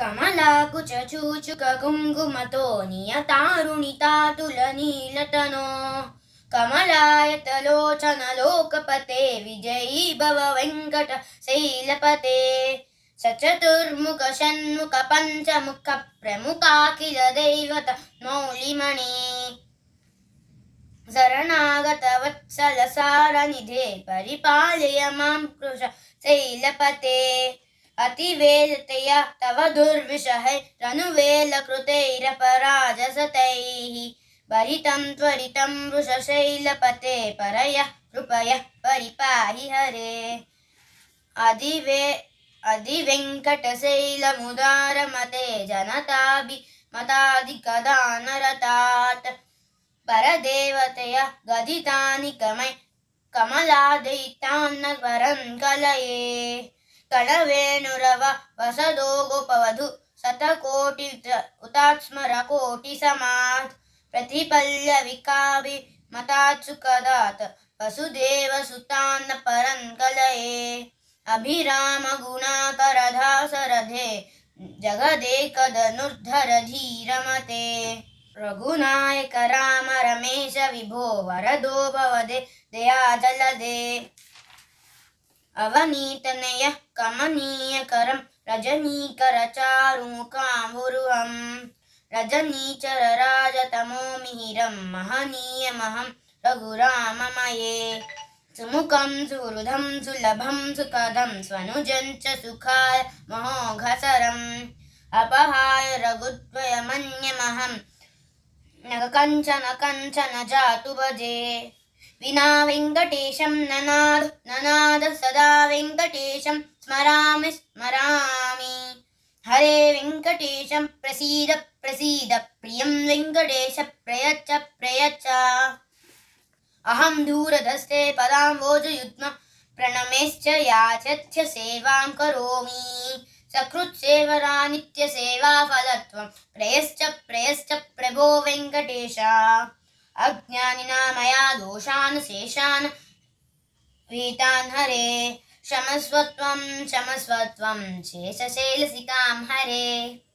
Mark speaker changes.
Speaker 1: कमला कुचूचुक गुङ्गुमतो नियतारुणितातुलनीलतनो कमलायतलोचनलोकपते विजयी भव वेङ्कटशैलपते स चतुर्मुख षण्मुख पञ्चमुखप्रमुखाखिल दैवत नौलिमणि शरणागतवत्सलसारनिधे परिपालय मां कृश शैलपते अतिवेदतया तव दुर्विषहे रनुवेलकृतैरपराजसतैः भरितं त्वरितं वृषशैलपते परयः कृपयः परिपाहि हरे अधिवे अधिवेङ्कटशैलमुदारमते जनताभिमताधिकदानरतात् परदेवतया गदितानि कमै कमलादयितान्न वरं कलये वसदो गोपवधु शतकोटि उतात्मरकोटिसमात् प्रतिफल्यविकाभिमतात् सुकदात् वसुदेव सुतान्नपरं कलये अभिरामगुणापरधासरथे जगदेकदनुर्धर धीरमते। रघुनायक राम रमेश विभो भवदे दयाजलदे अवनीतनयः कमनीयकरं रजनीकरचारुकाम्बुरुहम् रजनीचरराजतमो मिहिरं महनीयमहं रघुराममये सुमुखं सुहृदं सुलभं सुखदं स्वनुजं च सुखाय महोघसरम् अपहाय रघुद्वयमन्यमहं न कञ्चन कञ्चन जातु भजे विना वेङ्कटेशं ननाद ननाद सदा वेङ्कटेशं स्मरामि स्मरामि हरे वेङ्कटेशं प्रसीद प्रसीद प्रियं वेङ्कटेश प्रयच्छ प्रयच्छ अहं दूरधस्ते पदाम्बोजयुद्म प्रणमेश्च याच्च सेवां करोमि सकृत्सेवरा नित्यसेवाफलत्वं प्रयश्च प्रयश्च प्रभो वेङ्कटेश अज्ञानिना मया दोषान् शेषान् वीतान् हरे शमस्व त्वं शमस्व हरे